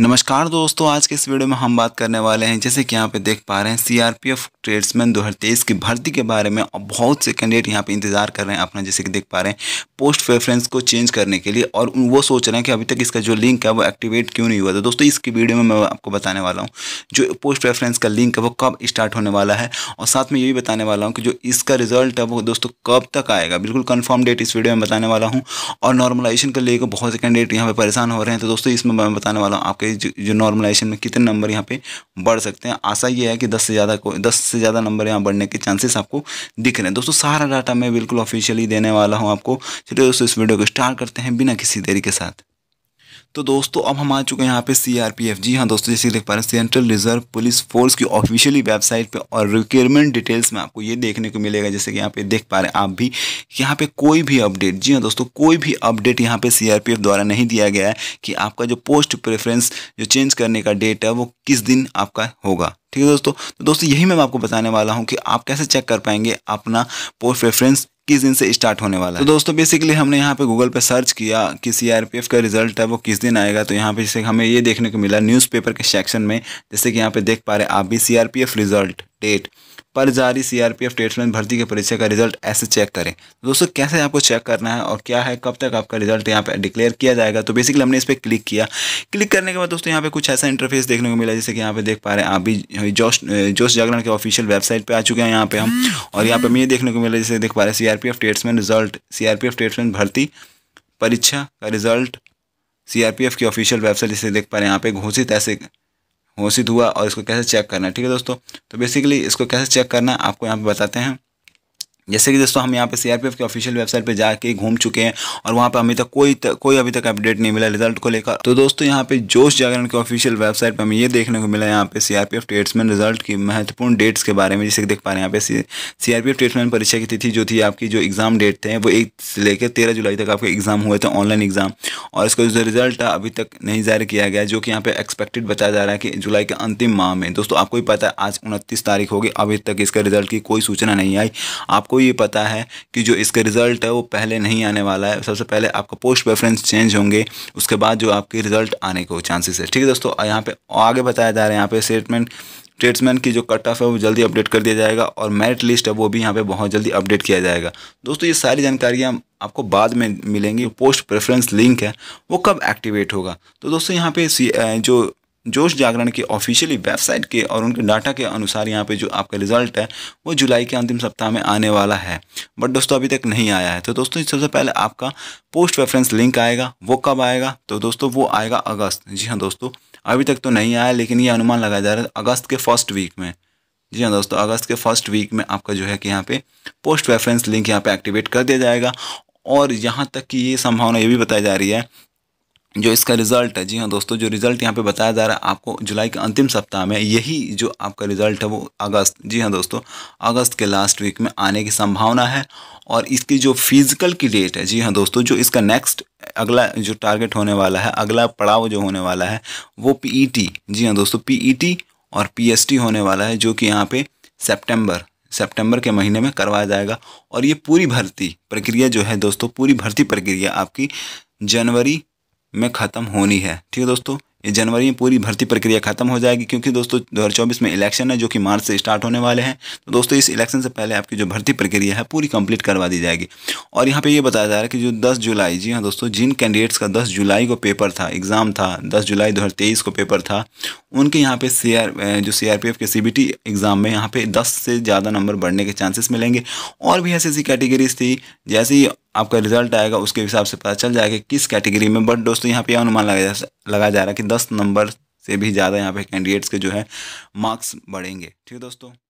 नमस्कार दोस्तों आज के इस वीडियो में हम बात करने वाले हैं जैसे कि यहाँ पे देख पा रहे हैं सीआरपीएफ ट्रेड्समैन दो की भर्ती के बारे में और बहुत से कैंडिडेट यहाँ पे इंतजार कर रहे हैं अपना जैसे कि देख पा रहे हैं पोस्ट प्रेफरेंस को चेंज करने के लिए और वो सोच रहे हैं कि अभी तक इसका जो लिंक है वो एक्टिवेट क्यों नहीं हुआ था तो दोस्तों इसकी वीडियो में मैं आपको बताने वाला हूँ जो पोस्ट प्रेफरेंस का लिंक है वो कब स्टार्ट होने वाला है और साथ में ये भी बताने वाला हूँ कि जो इसका रिजल्ट है वो दोस्तों कब तक आएगा बिल्कुल कन्फर्म डेट इस वीडियो में बताने वाला हूँ और नॉर्मलाइजेशन को लेकर बहुत से कैंडिडेट यहाँ पर परेशान हो रहे हैं तो दोस्तों इसमें मैं बताने वाला हूँ आपके जो नॉर्मलाइजेशन में कितने नंबर यहाँ पे बढ़ सकते हैं आशा ये है कि दस से ज़्यादा को दस से ज़्यादा नंबर यहाँ बढ़ने के चांसेस आपको दिख रहे हैं दोस्तों सारा डाटा मैं बिल्कुल ऑफिशियली देने वाला हूँ आपको चलिए दोस्तों इस वीडियो को स्टार्ट करते हैं बिना किसी देरी के साथ तो दोस्तों अब हम आ चुके हैं यहाँ पे सीआरपीएफ जी हाँ दोस्तों जैसे देख पा रहे हैं सेंट्रल रिजर्व पुलिस फोर्स की ऑफिशियली वेबसाइट पे और रिक्वायरमेंट डिटेल्स में आपको ये देखने को मिलेगा जैसे कि यहाँ पे देख पा रहे हैं आप भी यहाँ पे कोई भी अपडेट जी हाँ दोस्तों कोई भी अपडेट यहाँ पे सी द्वारा नहीं दिया गया है कि आपका जो पोस्ट प्रेफरेंस जो चेंज करने का डेट है वो किस दिन आपका होगा ठीक है दोस्तों तो दोस्तों यही मैं आपको बताने वाला हूँ कि आप कैसे चेक कर पाएंगे अपना पोस्ट प्रेफरेंस किस दिन से स्टार्ट होने वाला तो है तो दोस्तों बेसिकली हमने यहाँ पे गूगल पे सर्च किया कि सीआरपीएफ e का रिजल्ट है वो किस दिन आएगा तो यहाँ पे जैसे हमें ये देखने को मिला न्यूज़पेपर के सेक्शन में जैसे कि यहाँ पे देख पा रहे आप भी सीआरपीएफ रिजल्ट डेट पर जारी सीआरपीएफ टेटमेंट भर्ती की परीक्षा का रिजल्ट ऐसे चेक करें तो दोस्तों कैसे आपको चेक करना है और क्या है कब तक आपका रिजल्ट यहाँ पे डिक्लेयर किया जाएगा तो बेसिकली हमने इस पर क्लिक किया क्लिक करने के बाद दोस्तों यहाँ पे कुछ ऐसा इंटरफेस देखने को मिला जैसे कि यहाँ पे देख पा रहे हैं आप भी जोश जोश जागरण के ऑफिशियल वेबसाइट पर आ चुके हैं यहाँ पे हम और यहाँ पे हमें ये देखने को मिला जैसे देख पा रहे हैं F tradesman result F tradesman भर्ती परीक्षा का रिजल्ट एफ की ऑफिशियल वेबसाइट जिसे देख पा रहे हैं यहाँ पे घोषित ऐसे घोषित हुआ और इसको कैसे चेक करना ठीक है दोस्तों तो बेसिकली इसको कैसे चेक करना आपको यहाँ पर बताते हैं जैसे कि दोस्तों हम यहाँ पे सीआरपीएफ के ऑफिशियल वेबसाइट पे जाके घूम चुके हैं और वहाँ पे अभी तक कोई तक, कोई अभी तक अपडेट नहीं मिला रिजल्ट को लेकर तो दोस्तों यहाँ पे जोश जागरण के ऑफिशियल वेबसाइट पे हमें ये देखने को मिला यहाँ पे सीआरपीएफ ट्रेड्समैन रिजल्ट की महत्वपूर्ण डेट्स के बारे में जैसे देख पा रहे हैं यहाँ पे सीआरपीएफ ट्रेड्समैन परीक्षा की तिथि जो थी आपकी जो एग्जाम डेट थे वो एक से लेकर तेरह जुलाई तक आपके एग्जाम हुए थे ऑनलाइन एग्जाम और इसका जो रिजल्ट है अभी तक नहीं जाहिर किया गया जो कि यहाँ पे एक्सपेक्टेड बताया जा रहा है कि जुलाई के अंतिम माह में दोस्तों आपको भी पता है आज उनतीस तारीख होगी अभी तक इसका रिजल्ट की कोई सूचना नहीं आई आपको ये पता है कि जो इसका रिज़ल्ट है वो पहले नहीं आने वाला है सबसे पहले आपका पोस्ट प्रेफरेंस चेंज होंगे उसके बाद जो आपके रिज़ल्ट आने के चांसेस है ठीक है दोस्तों यहाँ पे आगे बताया जा रहा है यहाँ पे स्टेटमेंट ट्रेड्समैन की जो कट ऑफ है वो जल्दी अपडेट कर दिया जाएगा और मेरिट लिस्ट है वो भी यहाँ पे बहुत जल्दी अपडेट किया जाएगा दोस्तों ये सारी जानकारियाँ आपको बाद में मिलेंगी पोस्ट प्रेफरेंस लिंक है वो कब एक्टिवेट होगा तो दोस्तों यहाँ पे जो जोश जागरण के ऑफिशियली वेबसाइट के और उनके डाटा के अनुसार यहाँ पे जो आपका रिजल्ट है वो जुलाई के अंतिम सप्ताह में आने वाला है बट दोस्तों अभी तक नहीं आया है तो दोस्तों सबसे पहले आपका पोस्ट रेफरेंस लिंक आएगा वो कब आएगा तो दोस्तों वो आएगा अगस्त जी हाँ दोस्तों अभी तक तो नहीं आया लेकिन ये अनुमान लगाया जा रहा है अगस्त के फर्स्ट वीक में जी हाँ दोस्तों अगस्त के फर्स्ट वीक में आपका जो है कि यहाँ पे पोस्ट रेफरेंस लिंक यहाँ पे एक्टिवेट कर दिया जाएगा और यहाँ तक कि ये संभावना ये भी बताई जा रही है जो इसका रिज़ल्ट है जी हाँ दोस्तों जो रिज़ल्ट यहाँ पे बताया जा रहा है आपको जुलाई के अंतिम सप्ताह में यही जो आपका रिज़ल्ट है वो अगस्त जी हाँ दोस्तों अगस्त के लास्ट वीक में आने की संभावना है और इसकी जो फिज़िकल की डेट है जी हाँ दोस्तों जो इसका नेक्स्ट अगला जो टारगेट होने वाला है अगला पड़ाव जो होने वाला है वो पी e जी हाँ दोस्तों पी e और पी होने वाला है जो कि यहाँ पे सेप्टेम्बर सेप्टेम्बर के महीने में करवाया जाएगा और ये पूरी भर्ती प्रक्रिया जो है दोस्तों पूरी भर्ती प्रक्रिया आपकी जनवरी में ख़त्म होनी है ठीक है दोस्तों ये जनवरी में पूरी भर्ती प्रक्रिया खत्म हो जाएगी क्योंकि दोस्तों 2024 में इलेक्शन है जो कि मार्च से स्टार्ट होने वाले हैं तो दोस्तों इस इलेक्शन से पहले आपकी जो भर्ती प्रक्रिया है पूरी कंप्लीट करवा दी जाएगी और यहाँ पे ये बताया जा रहा है कि जो 10 जुलाई जी हाँ दोस्तों जिन कैंडिडेट्स का दस जुलाई को पेपर था एग्ज़ाम था दस जुलाई दो को पेपर था उनके यहाँ पे सी जो सी के सी एग्ज़ाम में यहाँ पे दस से ज़्यादा नंबर बढ़ने के चांसेस मिलेंगे और भी ऐसी ऐसी कैटेगरीज थी जैसे आपका रिजल्ट आएगा उसके हिसाब से पता चल जाएगा कि किस कैटेगरी में बट दोस्तों यहाँ पे अनुमान लगाया लगा जा रहा है कि दस नंबर से भी ज़्यादा यहाँ पे कैंडिडेट्स के जो है मार्क्स बढ़ेंगे ठीक है दोस्तों